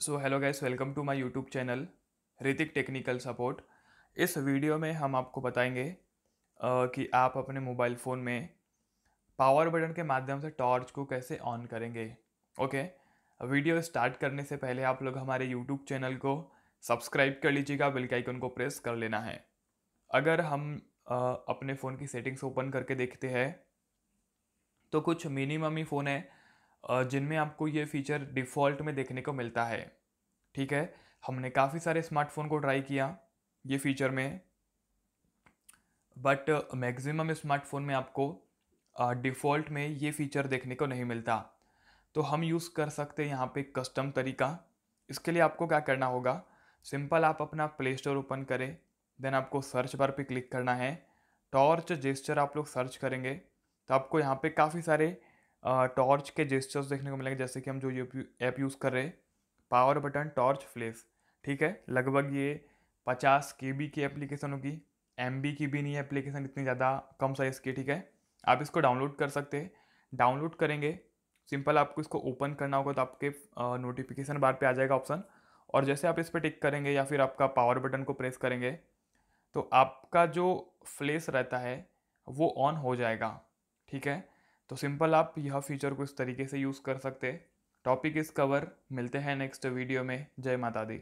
so hello guys welcome to my YouTube channel Hrithik technical support इस video में हम आपको बताएंगे कि आप अपने मोबाइल फ़ोन में पावर बटन के माध्यम से टॉर्च को कैसे ऑन करेंगे ओके वीडियो स्टार्ट करने से पहले आप लोग हमारे यूट्यूब चैनल को सब्सक्राइब कर लीजिएगा बेल के आइकन को प्रेस कर लेना है अगर हम अपने फ़ोन की सेटिंग्स ओपन करके देखते हैं तो कुछ मिनिमम ही फ़ोन है जिनमें आपको ये फीचर डिफ़ॉल्ट में देखने को मिलता है ठीक है हमने काफ़ी सारे स्मार्टफोन को ट्राई किया ये फीचर में बट मैक्सिमम स्मार्टफोन में आपको डिफ़ॉल्ट में ये फीचर देखने को नहीं मिलता तो हम यूज़ कर सकते हैं यहाँ पे कस्टम तरीका इसके लिए आपको क्या करना होगा सिंपल आप अपना प्ले स्टोर ओपन करें देन आपको सर्च बार पे क्लिक करना है टॉर्च जेस्चर आप लोग सर्च करेंगे तो आपको यहाँ पे काफ़ी सारे टॉर्च के जेस्चर्स देखने को मिलेंगे जैसे कि हम जो ये ऐप यूज़ कर रहे हैं पावर बटन टॉर्च फ्लेस ठीक है लगभग ये पचास के बी की एप्लीकेशन होगी एम बी की भी नहीं है एप्लीकेशन इतनी ज़्यादा कम साइज़ की ठीक है आप इसको डाउनलोड कर सकते हैं डाउनलोड करेंगे सिंपल आपको इसको ओपन करना होगा तो आपके नोटिफिकेशन बार पे आ जाएगा ऑप्शन और जैसे आप इस पर टिक करेंगे या फिर आपका पावर बटन को प्रेस करेंगे तो आपका जो फ्लेस रहता है वो ऑन हो जाएगा ठीक है तो सिंपल आप यह फीचर को इस तरीके से यूज़ कर सकते टॉपिक इस कवर मिलते हैं नेक्स्ट वीडियो में जय माता दी